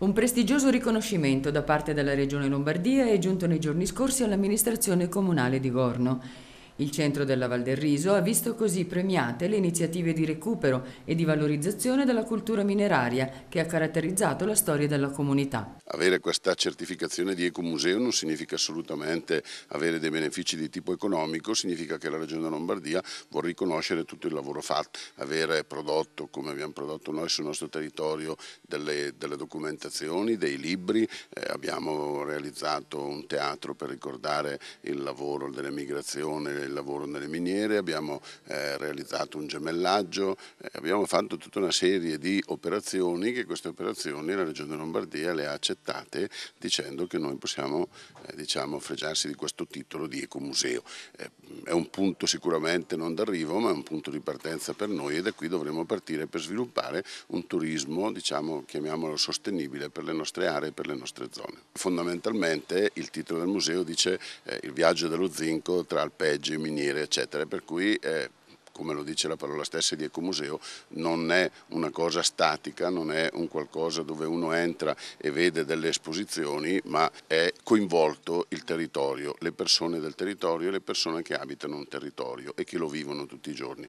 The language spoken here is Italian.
Un prestigioso riconoscimento da parte della Regione Lombardia è giunto nei giorni scorsi all'amministrazione comunale di Gorno. Il centro della Val del Riso ha visto così premiate le iniziative di recupero e di valorizzazione della cultura mineraria che ha caratterizzato la storia della comunità. Avere questa certificazione di ecomuseo non significa assolutamente avere dei benefici di tipo economico, significa che la Regione Lombardia vuol riconoscere tutto il lavoro fatto, avere prodotto come abbiamo prodotto noi sul nostro territorio delle, delle documentazioni, dei libri, eh, abbiamo realizzato un teatro per ricordare il lavoro dell'emigrazione il lavoro nelle miniere, abbiamo eh, realizzato un gemellaggio, eh, abbiamo fatto tutta una serie di operazioni che queste operazioni la Regione Lombardia le ha accettate dicendo che noi possiamo eh, diciamo, fregiarsi di questo titolo di ecomuseo. è un punto sicuramente non d'arrivo ma è un punto di partenza per noi e da qui dovremo partire per sviluppare un turismo, diciamo, chiamiamolo sostenibile per le nostre aree e per le nostre zone. Fondamentalmente il titolo del museo dice eh, il viaggio dello zinco tra alpeggi, femminile, eccetera. Per cui eh, come lo dice la parola stessa di ecomuseo, non è una cosa statica, non è un qualcosa dove uno entra e vede delle esposizioni, ma è coinvolto il territorio, le persone del territorio e le persone che abitano un territorio e che lo vivono tutti i giorni.